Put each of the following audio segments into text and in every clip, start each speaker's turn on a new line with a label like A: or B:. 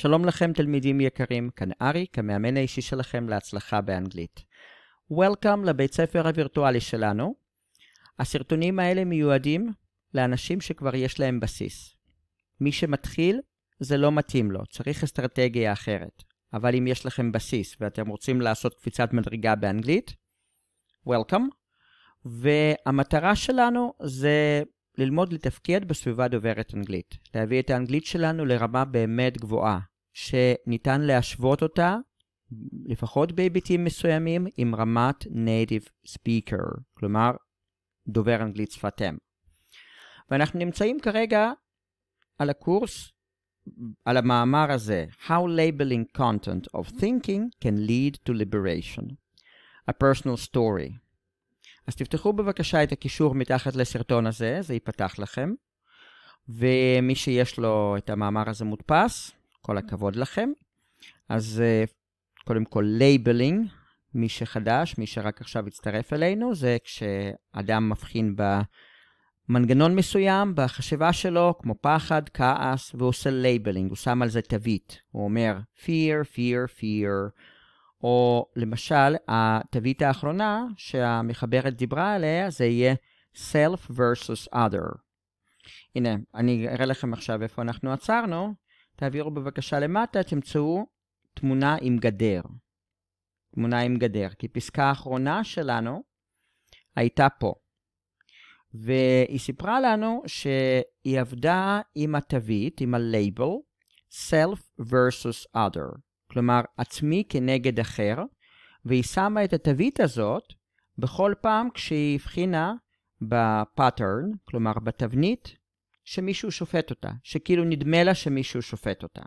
A: שלום לכם תלמידים יקרים, כאן ארי, כמאמן האישי שלכם להצלחה באנגלית. Welcome לבית ספר הווירטואלי שלנו. הסרטונים האלה מיועדים לאנשים שכבר יש להם בסיס. מי שמתחיל, זה לא מתאים לו, צריך אסטרטגיה אחרת. אבל אם יש לכם בסיס ואתם רוצים לעשות קפיצת מדרגה באנגלית, Welcome. והמטרה שלנו זה ללמוד לתפקד בסביבה דוברת אנגלית, להביא את האנגלית שלנו לרמה באמת גבוהה, שניתן להשוות אותה, לפחות בהיבטים מסוימים, עם רמת Native Speaker, כלומר, דובר אנגלית שפת אם. ואנחנו נמצאים כרגע על הקורס, על המאמר הזה, How Labeling Content of Thinking can lead to liberation, a personal story. אז תפתחו בבקשה את הקישור מתחת לסרטון הזה, זה ייפתח לכם. ומי שיש לו את המאמר הזה מודפס, כל הכבוד לכם. אז אה, קודם כל לייבלינג, מי שחדש, מי שרק עכשיו הצטרף אלינו, זה כשאדם מבחין במנגנון מסוים, בחשיבה שלו, כמו פחד, כעס, והוא עושה לייבלינג, הוא שם על זה תווית. הוא אומר fear, fear, fear. או למשל, התווית האחרונה שהמחברת דיברה עליה, זה יהיה self versus other. הנה, אני אראה לכם עכשיו איפה אנחנו עצרנו. תעבירו בבקשה למטה, תמצאו תמונה עם גדר. תמונה עם גדר, כי פסקה האחרונה שלנו הייתה פה. והיא סיפרה לנו שהיא עבדה עם התווית, עם ה-label, self versus other, כלומר עצמי כנגד אחר, והיא שמה את התווית הזאת בכל פעם כשהיא הבחינה בפאטרן, כלומר בתבנית, שמישהו שופט אותה, שכאילו נדמה לה שמישהו שופט אותה.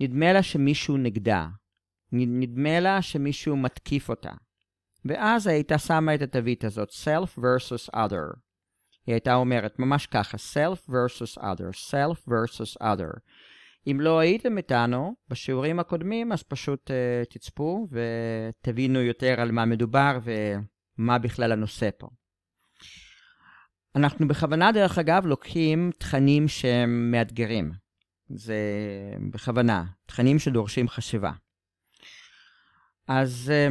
A: נדמה לה שמישהו נגדה, נדמה לה שמישהו מתקיף אותה. ואז הייתה שמה את התווית הזאת, self versus other. היא הייתה אומרת ממש ככה, self versus other, self versus other. אם לא הייתם איתנו בשיעורים הקודמים, אז פשוט uh, תצפו ותבינו יותר על מה מדובר ומה בכלל הנושא פה. אנחנו בכוונה, דרך אגב, לוקחים תכנים שהם מאתגרים. זה בכוונה, תכנים שדורשים חשיבה. אז אה,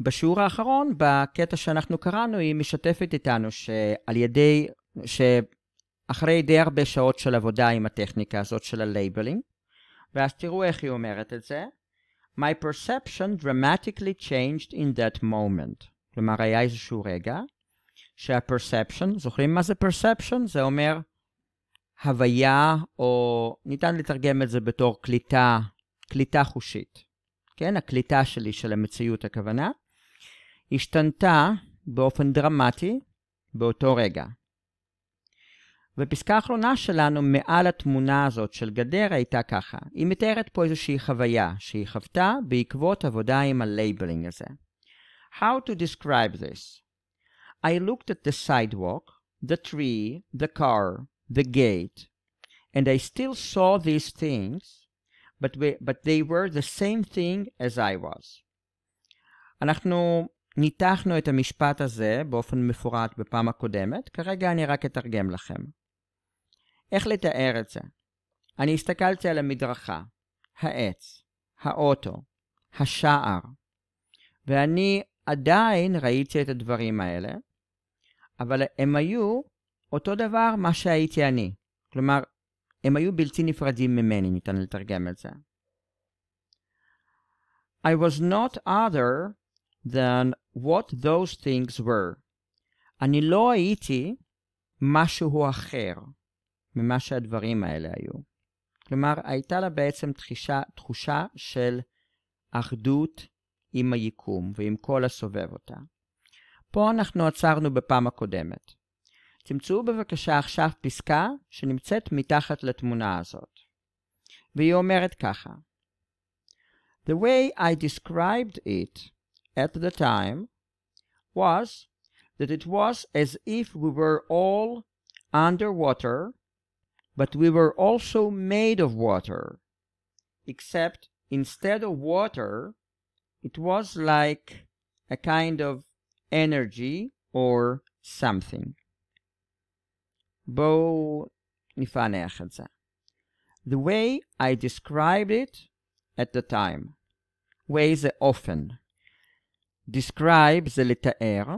A: בשיעור האחרון, בקטע שאנחנו קראנו, היא משתפת איתנו שעל ידי, שאחרי די הרבה שעות של עבודה עם הטכניקה הזאת של הלייבלינג, ואז תראו איך היא אומרת את זה, My perception dramatically changed in that moment. כלומר, היה איזשהו רגע שה-perception, זוכרים מה זה perception? זה אומר הוויה, או ניתן לתרגם את זה בתור קליטה, קליטה חושית. כן, הקליטה שלי של המציאות הכוונה, השתנתה באופן דרמטי באותו רגע. ופסקה האחרונה שלנו מעל התמונה הזאת של גדר הייתה ככה. היא מתארת פה איזושהי חוויה שהיא חוותה בעקבות עבודה עם הלייבלינג הזה. How to describe this? I looked at the sidewalk, the tree, the car, the gate, and I still saw these things, but, we, but they were the same thing as I was. אנחנו ניתחנו את המשפט הזה באופן מפורט בפעם הקודמת, כרגע אני רק אתרגם לכם. איך לתאר את זה? אני הסתכלתי על המדרכה, העץ, האוטו, השער, ואני עדיין ראיתי את הדברים האלה, אבל הם היו אותו דבר מה שהייתי אני. כלומר, הם היו בלתי נפרדים ממני, ניתן לתרגם את זה. I was not other than what those things were. אני לא הייתי משהו אחר ממה שהדברים האלה היו. כלומר, הייתה לה בעצם תחישה, תחושה של אחדות עם היקום ועם כל הסובב אותה. פה אנחנו עצרנו בפעם הקודמת. תמצאו בבקשה עכשיו פסקה שנמצאת מתחת לתמונה הזאת. והיא אומרת ככה: The way I described it at the time was that it was as if we were all underwater, but we were also made of water. Except instead of water, it was like a kind of energy or something. בואו נפענח את זה. The way I described it at the time. way זה often. describe זה לתאר,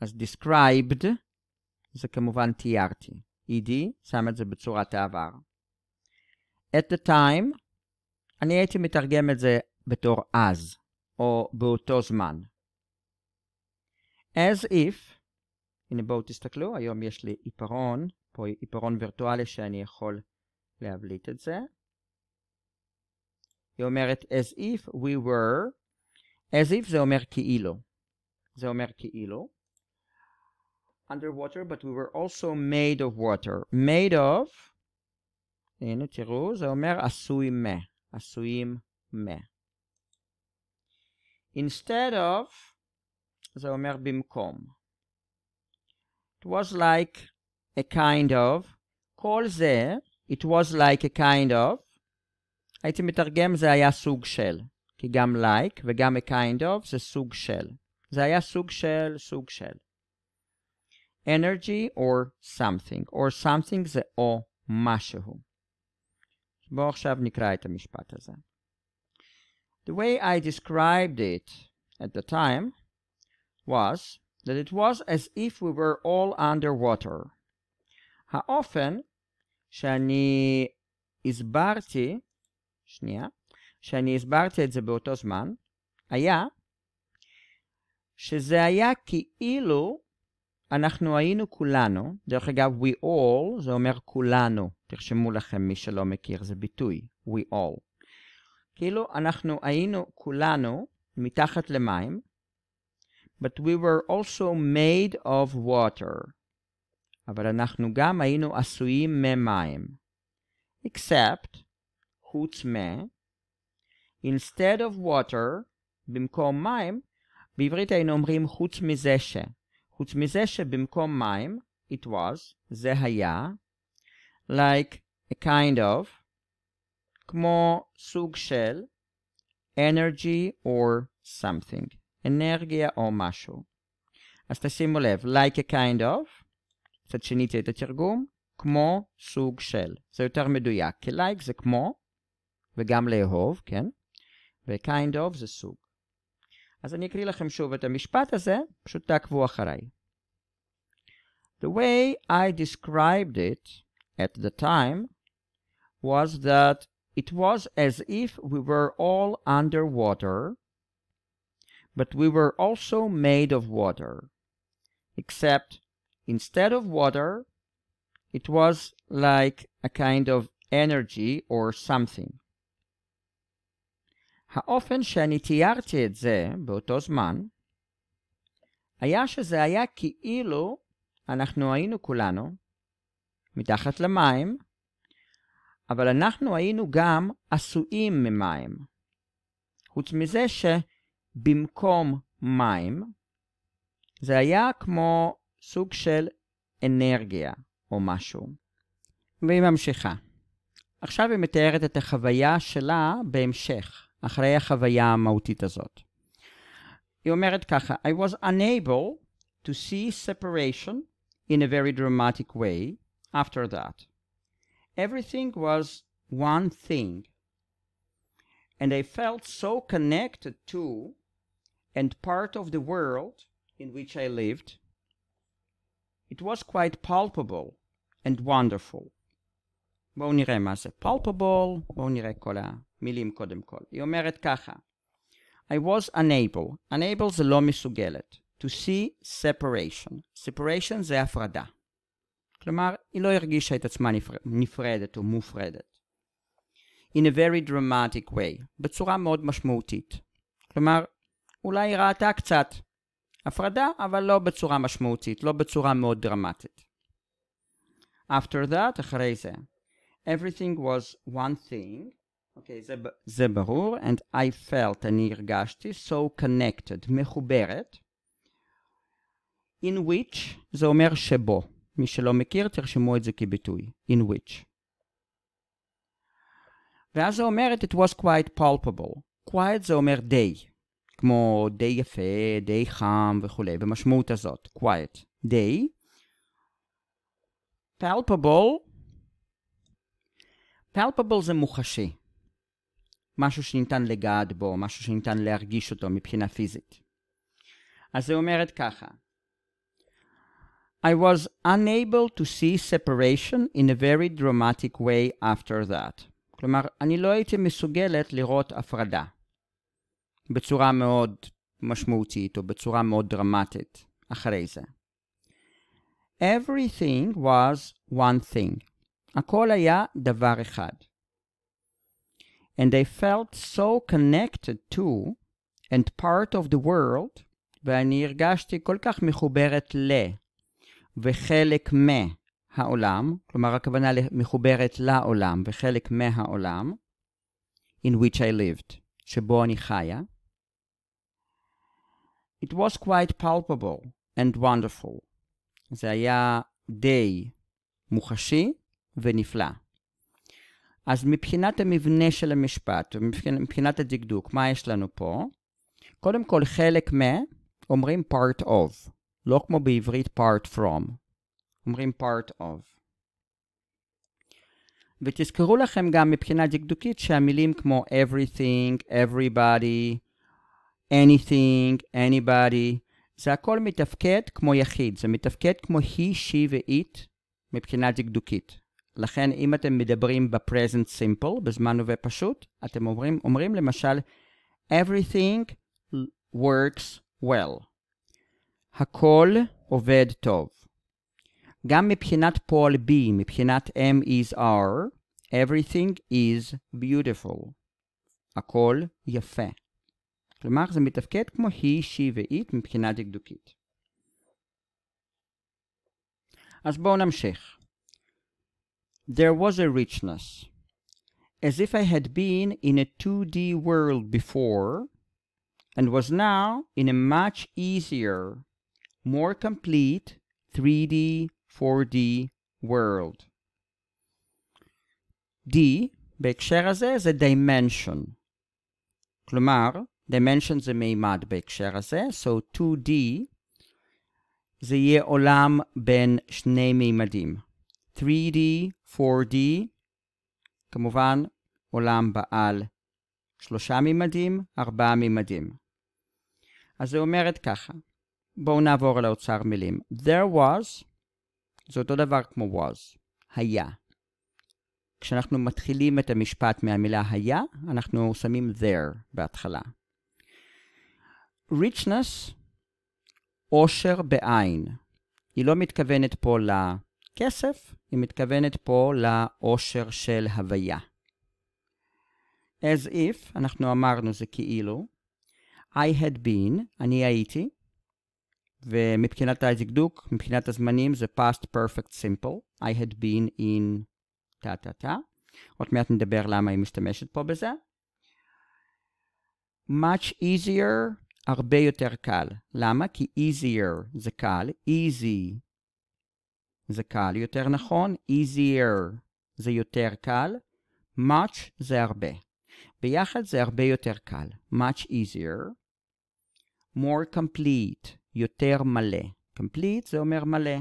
A: אז described זה כמובן תיארתי. ED שם את זה בצורת העבר. at the time, אני הייתי מתרגם את זה בתור אז, או באותו זמן. as if, הנה בואו תסתכלו, היום יש לי עיפרון, פה עיפרון וירטואלי שאני יכול להבליט את זה. היא אומרת as if we were, as if זה אומר כאילו. זה אומר כאילו. underwater, but we were also made of water. made of, הנה תראו, זה אומר עשוי מה. עשויים מה. instead of, זה אומר במקום. It was like a kind of, כל זה, it was like a kind of, הייתי מתרגם זה היה סוג של, כי גם like וגם a kind of זה סוג של. זה היה סוג של, סוג של. energy or something, or something זה או משהו. בואו עכשיו נקרא את המשפט הזה. The way I described it at the time was that it was as if we were all under water. האופן שאני הסברתי, שנייה, שאני הסברתי את זה באותו זמן, היה שזה היה כאילו אנחנו היינו כולנו, דרך אגב, we all זה אומר כולנו, תרשמו לכם מי שלא מכיר, זה ביטוי, we all. כאילו אנחנו היינו כולנו מתחת למים, but we were also made of water. אבל אנחנו גם היינו עשויים ממים. except, חוץ מ, instead of water, במקום מים, בעברית היינו אומרים חוץ מזה ש. חוץ מזה שבמקום מים, it was, זה היה, like a kind of, כמו סוג של, energy or something. אנרגיה או משהו. אז תשימו לב, like a kind of, קצת שיניתי את התרגום, כמו סוג של. זה יותר מדויק, כי like זה כמו, וגם לאהוב, כן? ו-kind of זה סוג. אז אני אקריא לכם שוב את המשפט הזה, פשוט תעקבו אחריי. The way I described it at the time was that it was as if we were all underwater but we were also made of water. Except instead of water, it was like a kind of energy or something. האופן שאני תיארתי את זה באותו זמן, היה שזה היה כאילו אנחנו היינו כולנו מתחת למים, אבל אנחנו היינו גם עשויים ממים. חוץ מזה ש... במקום מים, זה היה כמו סוג של אנרגיה או משהו. והיא ממשיכה. עכשיו היא מתארת את החוויה שלה בהמשך, אחרי החוויה המהותית הזאת. היא אומרת ככה, I was unable to see separation in a very dramatic way after that. Everything was one thing. And I felt so connected to and part of the world in which I lived, it was quite palpable and wonderful. Bonire mase palpable, bonire kola, milim kodem kol. Yomeret kacha. I was unable, unable zelomi sugelet, to see separation. Separation zefradah. afrada. Klamar, ilo ergisha et nifredet o mufredet. In a very dramatic way. but Betzura mod mashmoutit. Klamar, אולי היא ראתה קצת הפרדה, אבל לא בצורה משמעותית, לא בצורה מאוד דרמטית. After that, אחרי זה. Everything was one thing. אוקיי, okay, זה, זה ברור. And I felt, אני הרגשתי, so connected, מחוברת. In which, זה אומר שבו. מי שלא מכיר, תרשמו את זה כביטוי. In which. ואז זה אומר, it was quite palpable. quite זה אומר day. כמו די יפה, די חם וכולי, במשמעות הזאת, quiet, די, palpable, palpable זה מוחשי, משהו שניתן לגעת בו, משהו שניתן להרגיש אותו מבחינה פיזית. אז היא אומרת ככה, I was unable to see separation in a very dramatic way after that. כלומר, אני לא הייתי מסוגלת לראות הפרדה. בצורה מאוד משמעותית או בצורה מאוד דרמטית אחרי זה. Everything was one thing. הכל היה דבר אחד. And they felt so connected to and part of the world, ואני הרגשתי כל כך מחוברת ל וחלק מהעולם, כלומר הכוונה מחוברת לעולם וחלק מהעולם, in which I lived, שבו אני חיה. It was quite palpable and wonderful. זה היה די מוחשי ונפלא. אז מבחינת המבנה של המשפט, מבחינת הדקדוק, מה יש לנו פה? קודם כל, חלק מ... אומרים part of, לא כמו בעברית part from, אומרים part of. ותזכרו לכם גם מבחינה דקדוקית שהמילים כמו everything, everybody, anything, anybody, זה הכל מתפקד כמו יחיד, זה מתפקד כמו he, she ו-it מבחינה דקדוקית. לכן אם אתם מדברים ב-present simple, בזמן הווה פשוט, אתם אומרים, אומרים למשל, everything works well. הכל עובד טוב. גם מבחינת פועל B, מבחינת M is R, everything is beautiful. הכל יפה. כלומר, זה מתפקד כמו היא, מבחינה דקדוקית. אז בואו נמשיך. There was a richness. As if I had been in a 2D world before, and was now in a much easier, more complete 3D, 4D world. D, בהקשר הזה, זה dimension. כלומר, dimension זה מימד בהקשר הזה, so 2D זה יהיה עולם בין שני מימדים, 3D, 4D, כמובן עולם בעל שלושה מימדים, ארבעה מימדים. אז זה אומרת ככה, בואו נעבור האוצר מילים. There was, זה אותו דבר כמו was, היה. כשאנחנו מתחילים את המשפט מהמילה היה, אנחנו שמים there בהתחלה. richness, עושר בעין. היא לא מתכוונת פה לכסף, היא מתכוונת פה לעושר של הוויה. as if, אנחנו אמרנו זה כאילו, I had been, אני הייתי, ומבחינת הזקדוק, מבחינת הזמנים זה past perfect simple, I had been in טה טה טה. עוד מעט נדבר למה היא משתמשת פה בזה. much easier הרבה יותר קל. למה? כי easier זה קל, easy זה קל יותר נכון, easier זה יותר קל, much זה הרבה. ביחד זה הרבה יותר קל, much easier, more complete, יותר מלא. complete זה אומר מלא.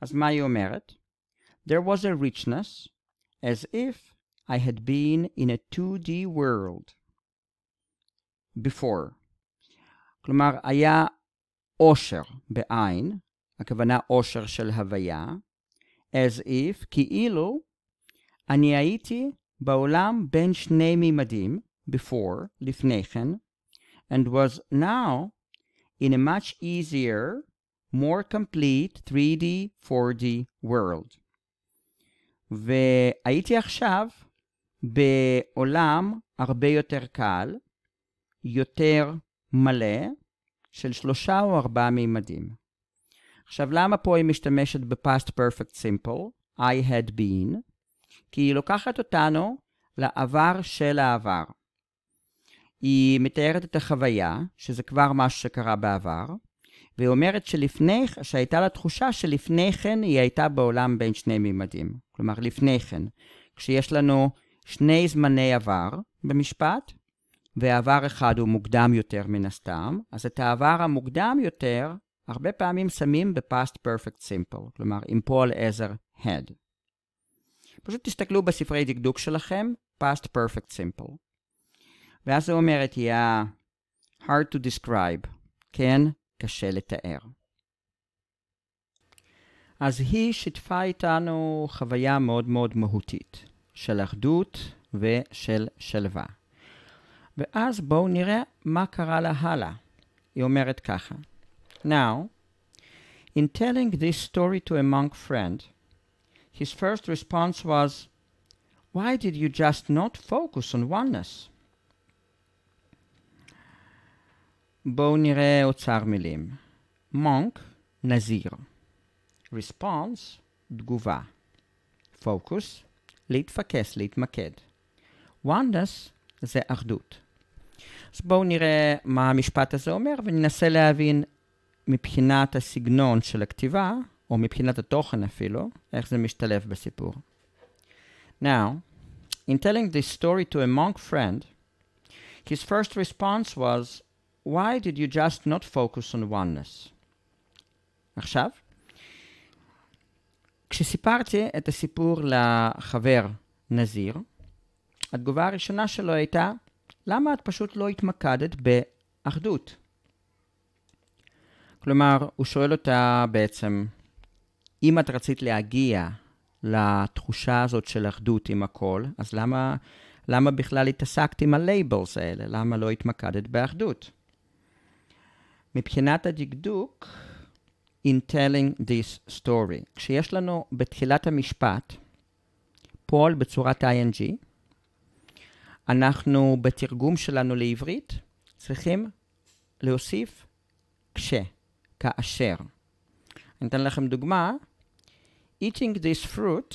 A: אז מה היא אומרת? There was a richness, as if I had been in a 2D world before. כלומר, היה עושר בעין, הכוונה עושר של הוויה, as if, כאילו אני הייתי בעולם בין שני מימדים, before, לפני כן, and was now in a much easier, more complete 3D, 4D world. והייתי עכשיו בעולם הרבה יותר קל, יותר מלא של שלושה או ארבעה מימדים. עכשיו, למה פה היא משתמשת ב-past perfect simple, I had been? כי היא לוקחת אותנו לעבר של העבר. היא מתארת את החוויה, שזה כבר משהו שקרה בעבר, והיא אומרת שלפני, שהייתה לה תחושה שלפני כן היא הייתה בעולם בין שני מימדים. כלומר, לפני כן. כשיש לנו שני זמני עבר במשפט, ועבר אחד הוא מוקדם יותר מן הסתם, אז את העבר המוקדם יותר, הרבה פעמים שמים ב-past perfect simple, כלומר, עם פועל עזר Head. פשוט תסתכלו בספרי דקדוק שלכם, past perfect simple. ואז זה אומר את יא hard to describe, כן, קשה לתאר. אז היא שיתפה איתנו חוויה מאוד מאוד מהותית של אחדות ושל שלווה. ואז בואו נראה מה קרה לה הלאה. היא אומרת ככה: Now, in telling this story to a monk friend, his first response was, Why did you just not focus on oneness? בואו נראה אוצר מילים. monk, נזיר. response, תגובה. focus, להתפקס, להתמקד. oneness זה אחדות. אז בואו נראה מה המשפט הזה אומר, וננסה להבין מבחינת הסגנון של הכתיבה, או מבחינת התוכן אפילו, איך זה משתלב בסיפור. Now, in telling this story to a monk friend, his first response was, why did you just not focus on oneness? עכשיו, כשסיפרתי את הסיפור לחבר נזיר, התגובה הראשונה שלו הייתה, למה את פשוט לא התמקדת באחדות? כלומר, הוא שואל אותה בעצם, אם את רצית להגיע לתחושה הזאת של אחדות עם הכל, אז למה, למה בכלל התעסקת עם ה-labels האלה? למה לא התמקדת באחדות? מבחינת הדקדוק, in telling this story, כשיש לנו בתחילת המשפט פועל בצורת ing, אנחנו בתרגום שלנו לעברית צריכים להוסיף כש, כאשר. אני אתן לכם דוגמה. Eating this fruit,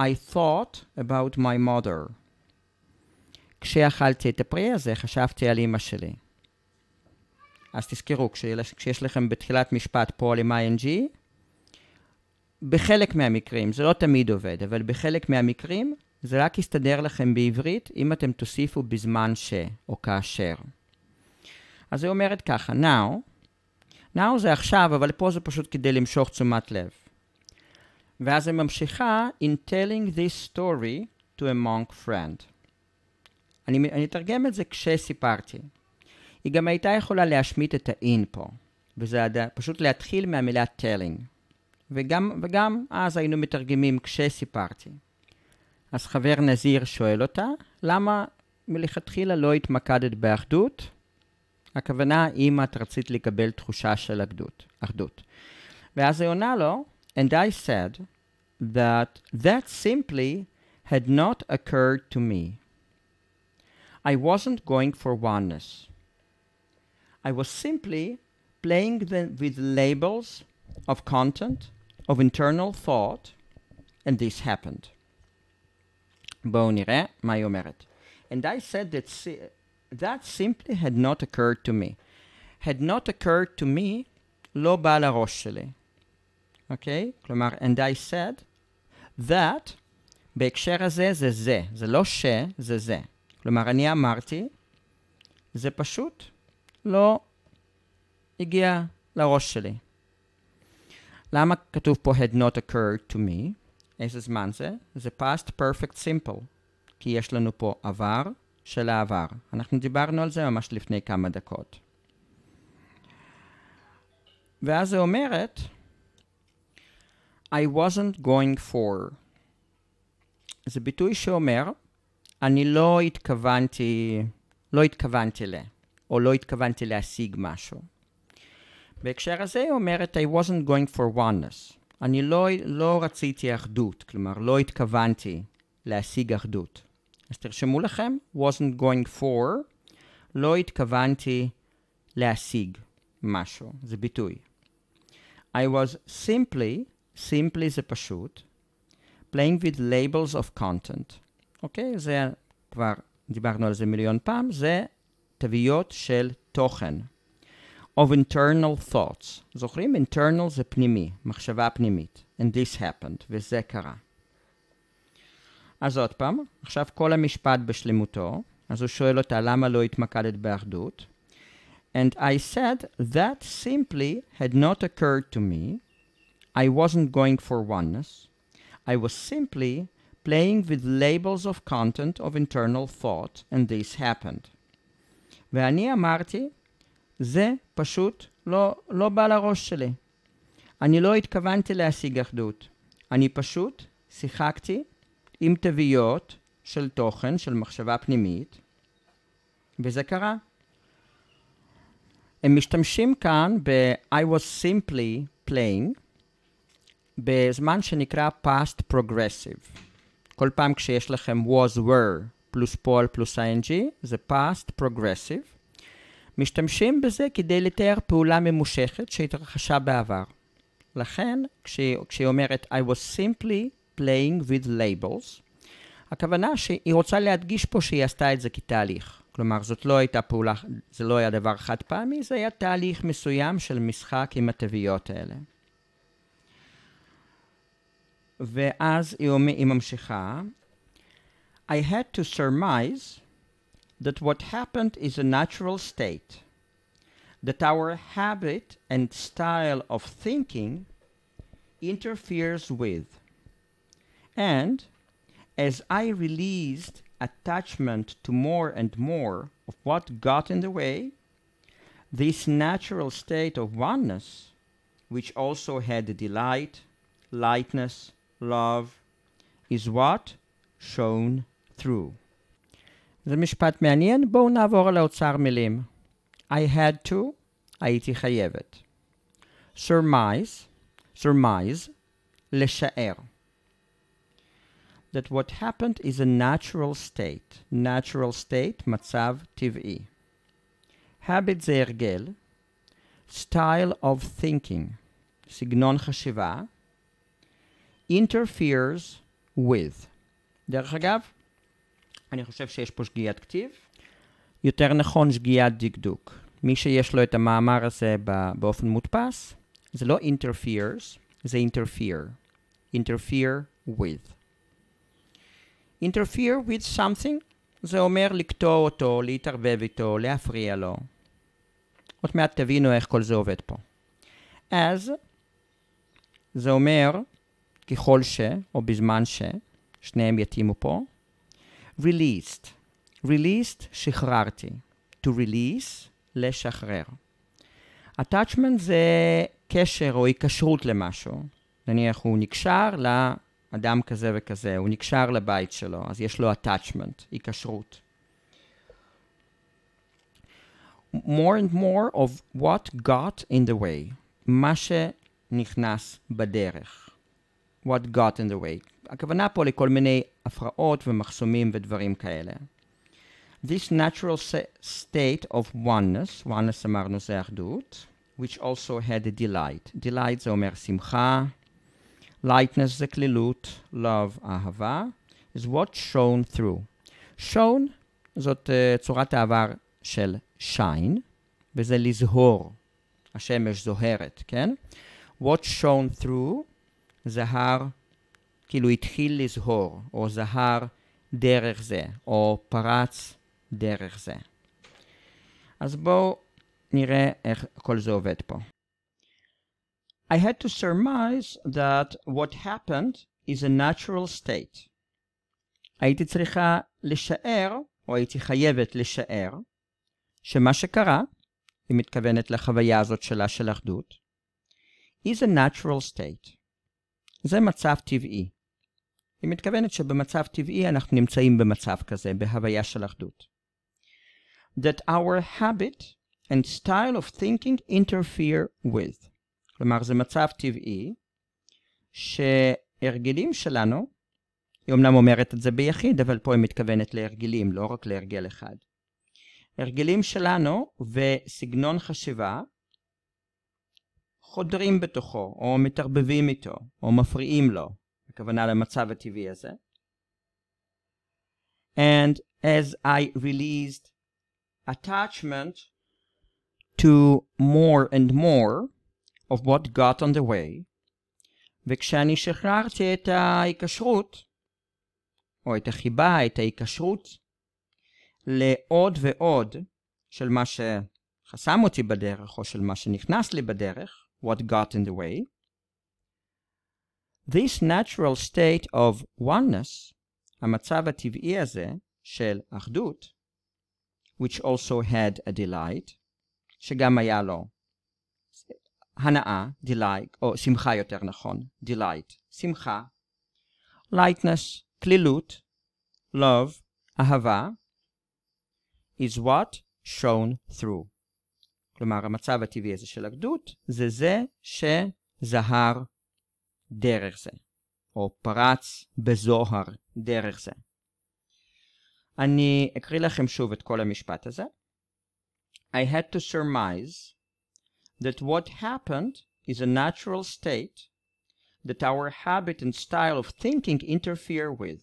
A: I thought about my mother. כשאכלתי את הפרי הזה, חשבתי על אימא שלי. אז תזכרו, כשיש, כשיש לכם בתחילת משפט פועל עם ING, בחלק מהמקרים, זה לא תמיד עובד, אבל בחלק מהמקרים, זה רק יסתדר לכם בעברית אם אתם תוסיפו בזמן ש או כאשר. אז היא אומרת ככה, now, now זה עכשיו, אבל פה זה פשוט כדי למשוך תשומת לב. ואז היא ממשיכה, in telling this story to a monk friend. אני, אני אתרגם את זה כשסיפרתי. היא גם הייתה יכולה להשמיט את ה-in פה, וזה הד... פשוט להתחיל מהמילה telling. וגם, וגם אז היינו מתרגמים כשסיפרתי. אז חבר נזיר שואל אותה, למה מלכתחילה לא התמקדת באחדות? הכוונה, אם את רצית לקבל תחושה של אחדות. אחדות. ואז היא עונה לו, And I said that that simply had not occurred to me. I wasn't going for oneness. I was simply playing the, with labels of content, of internal thought, and this happened. בואו נראה מה היא אומרת. And I said that, that simply had not occurred to me. had not occurred to me לא בא לראש שלי. אוקיי? Okay? כלומר, and I said that בהקשר הזה זה זה, זה לא ש, זה זה. כלומר, אני אמרתי, זה פשוט לא הגיע לראש שלי. למה כתוב פה had not occurred to me? איזה זמן זה? זה past perfect simple, כי יש לנו פה עבר של העבר. אנחנו דיברנו על זה ממש לפני כמה דקות. ואז היא אומרת, I wasn't going for. זה ביטוי שאומר, אני לא התכוונתי, לא התכוונתי ל, או לא התכוונתי להשיג משהו. בהקשר הזה היא אומרת, I wasn't going for oneness. אני לא, לא רציתי אחדות, כלומר, לא התכוונתי להשיג אחדות. אז תרשמו לכם, wasn't going for, לא התכוונתי להשיג משהו, זה ביטוי. I was simply, simply זה פשוט, playing with labels of content. אוקיי? Okay? זה כבר דיברנו על זה מיליון פעם, זה תוויות של תוכן. of internal thoughts. זוכרים? internal זה פנימי, מחשבה פנימית. And this happened, וזה קרה. אז עוד פעם, עכשיו כל המשפט בשלמותו, אז הוא שואל אותה למה לא התמקדת באחדות. And I said that simply had not occurred to me. I wasn't going for oneness. I was simply playing with labels of content of internal thought, and this happened. ואני אמרתי זה פשוט לא, לא בא לראש שלי. אני לא התכוונתי להשיג אחדות. אני פשוט שיחקתי עם תוויות של תוכן, של מחשבה פנימית, וזה קרה. הם משתמשים כאן ב-I was simply playing בזמן שנקרא past progressive. כל פעם כשיש לכם was were פלוס פועל פלוס ing זה past progressive משתמשים בזה כדי לתאר פעולה ממושכת שהתרחשה בעבר. לכן, כשהיא, כשהיא אומרת I was simply playing with labels, הכוונה שהיא רוצה להדגיש פה שהיא עשתה את זה כתהליך. כלומר, זאת לא הייתה פעולה, זה לא היה דבר חד פעמי, זה היה תהליך מסוים של משחק עם התוויות האלה. ואז היא, היא ממשיכה, I had to surmise that what happened is a natural state, that our habit and style of thinking interferes with. And as I released attachment to more and more of what got in the way, this natural state of oneness, which also had delight, lightness, love, is what shone through. זה משפט מעניין, בואו נעבור על האוצר מילים. I had to, הייתי חייבת. surmise, surmise, לשער. That what happened is a natural state. natural state, מצב טבעי. habit זה הרגל. style of thinking, סגנון חשיבה. interferes with. דרך אגב, אני חושב שיש פה שגיאת כתיב. יותר נכון, שגיאת דקדוק. מי שיש לו את המאמר הזה באופן מודפס, זה לא interferes, זה interfere. interfere with. interfere with something זה אומר לקטוע אותו, להתערבב איתו, להפריע לו. עוד מעט תבינו איך כל זה עובד פה. אז זה אומר ככל ש, או בזמן ש, שניהם יתאימו פה, released. released, שחררתי. to release, לשחרר. attachment זה קשר או היקשרות למשהו. נניח הוא נקשר לאדם כזה וכזה, הוא נקשר לבית שלו, אז יש לו attachment, היקשרות. more and more of what got in the way, מה שנכנס בדרך. what got in the way, הכוונה פה לכל מיני הפרעות ומחסומים ודברים כאלה. This natural state of oneness, oneness אמרנו זה אחדות, which also had a delight. delight זה אומר שמחה, lightness זה כלילות, love אהבה, is what shown through. shown זאת uh, צורת העבר של shine, וזה לזהור. השמש זוהרת, כן? What shown through זה הר כאילו התחיל לזהור, או זהר דרך זה, או פרץ דרך זה. אז בואו נראה איך כל זה עובד פה. I had to surmise that what happened is a natural state. הייתי צריכה לשער, או הייתי חייבת לשער, שמה שקרה, היא מתכוונת לחוויה הזאת שלה של אחדות, is a natural state. זה מצב טבעי. היא מתכוונת שבמצב טבעי אנחנו נמצאים במצב כזה, בהוויה של אחדות. That our habit and style of thinking interfere with. כלומר, זה מצב טבעי שהרגלים שלנו, היא אמנם אומרת את זה ביחיד, אבל פה היא מתכוונת להרגלים, לא רק להרגל אחד. הרגלים שלנו וסגנון חשיבה חודרים בתוכו, או מתערבבים איתו, או מפריעים לו, הכוונה למצב הטבעי הזה. And as I released attachment to more and more of what got on the way, וכשאני שחררתי את ההיקשרות, או את החיבה, את ההיקשרות, לעוד ועוד של מה שחסם אותי בדרך, או של מה שנכנס לי בדרך, what got in the way, This natural state of oneness, המצב הטבעי הזה של אחדות, which also had a delight, שגם היה לו הנאה, delight, או שמחה יותר נכון, delight, שמחה, lightness, כלילות, love, אהבה, is what shown through. כלומר, המצב הטבעי הזה של אחדות, זה זה שזהר דרך זה, או פרץ בזוהר דרך זה. אני אקריא לכם שוב את כל המשפט הזה. I had to surmise that what happened is a natural state that our habit and style of thinking interfere with.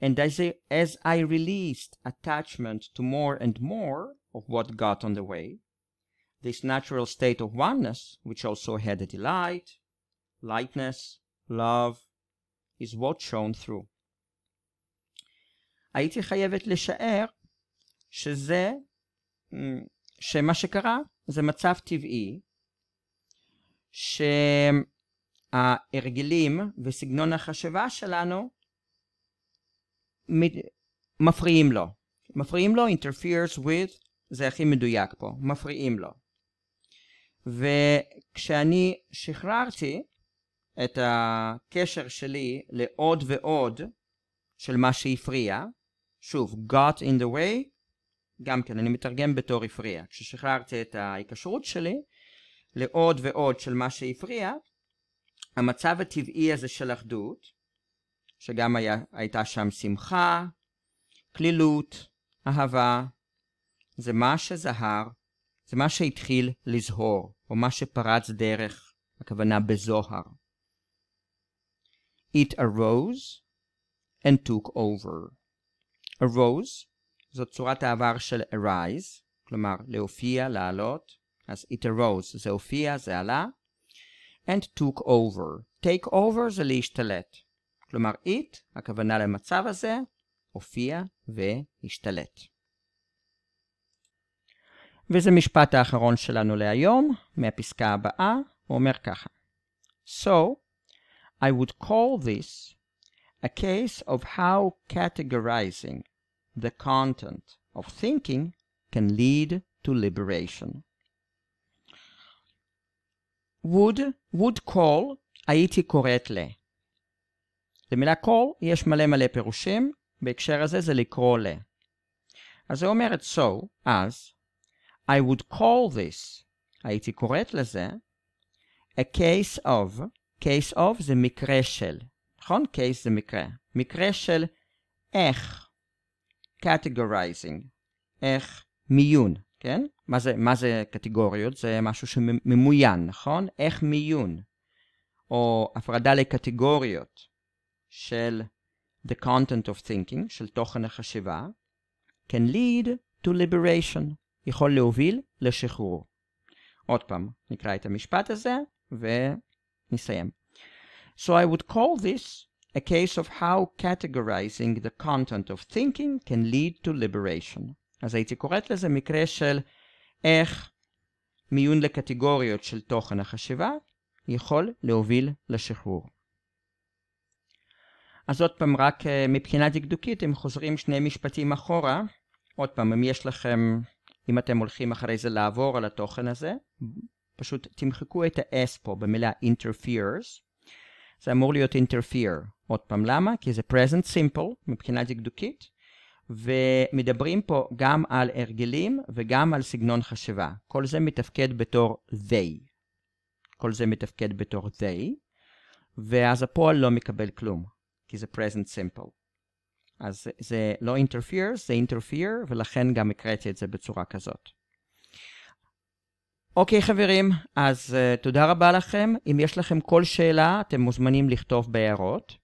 A: And as I, as I released attachment to more and more of what got on the way, this natural state of oneness, which also had a delight, lightness, love, is what shown through. הייתי חייבת לשער שזה, אמ, שמה שקרה זה מצב טבעי, שההרגלים וסגנון החשיבה שלנו מפריעים לו. מפריעים לו, interferes with, זה הכי מדויק פה, מפריעים לו. וכשאני שחררתי, את הקשר שלי לעוד ועוד של מה שהפריע. שוב, got in the way, גם כן, אני מתרגם בתור הפריע. כששחררתי את ההיקשרות שלי לעוד ועוד של מה שהפריע, המצב הטבעי הזה של אחדות, שגם היה, הייתה שם שמחה, כלילות, אהבה, זה מה שזהר, זה מה שהתחיל לזהור, או מה שפרץ דרך, הכוונה בזוהר. It arose and took over. arose זאת צורת העבר של arise, כלומר להופיע, לעלות, אז it arose זה הופיע, זה עלה, and took over. take over זה להשתלט. כלומר it, הכוונה למצב הזה, הופיע והשתלט. וזה משפט האחרון שלנו להיום, מהפסקה הבאה, הוא אומר ככה. So, I would call this a case of how categorizing the content of thinking can lead to liberation. would, would call, הייתי קוראת ל. למילה call יש מלא מלא פירושים, בהקשר הזה זה לקרוא ל. אז זה אומרת so, אז, I would call this, הייתי קוראת לזה, a case of, case of זה מקרה של, נכון? case זה מקרה. מקרה של איך categorizing, איך מיון, כן? מה זה, מה זה קטגוריות? זה משהו שממוין, נכון? איך מיון, או הפרדה לקטגוריות של the content of thinking, של תוכן החשיבה, can lead to liberation, יכול להוביל לשחרור. עוד פעם, נקרא את המשפט הזה, ו... נסיים. So I would call this a case of how categorizing the content of thinking can lead to liberation. אז הייתי קוראת לזה מקרה של איך מיון לקטגוריות של תוכן החשיבה יכול להוביל לשחרור. אז עוד פעם, רק אה, מבחינה דקדוקית, אם חוזרים שני משפטים אחורה, עוד פעם, אם יש לכם, אם אתם הולכים אחרי זה לעבור על התוכן הזה, פשוט תמחקו את ה-S פה במילה interferes. זה אמור להיות interfere. עוד פעם, למה? כי זה present simple מבחינה דקדוקית, ומדברים פה גם על הרגלים וגם על סגנון חשיבה. כל זה מתפקד בתור they. כל זה מתפקד בתור they, ואז הפועל לא מקבל כלום, כי זה present simple. אז זה לא interfere, זה interfere, ולכן גם הקראתי את זה בצורה כזאת. אוקיי, חברים, אז uh, תודה רבה לכם. אם יש לכם כל שאלה, אתם מוזמנים לכתוב בהערות.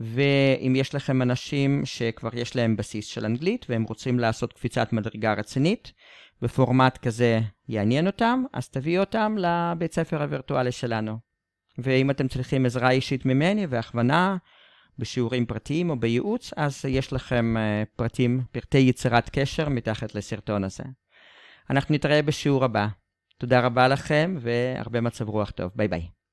A: ואם יש לכם אנשים שכבר יש להם בסיס של אנגלית והם רוצים לעשות קפיצת מדרגה רצינית, בפורמט כזה יעניין אותם, אז תביאו אותם לבית ספר הווירטואלי שלנו. ואם אתם צריכים עזרה אישית ממני והכוונה בשיעורים פרטיים או בייעוץ, אז יש לכם אה, פרטים, פרטי יצירת קשר מתחת לסרטון הזה. אנחנו נתראה בשיעור הבא. תודה רבה לכם, והרבה מצב רוח טוב. ביי ביי.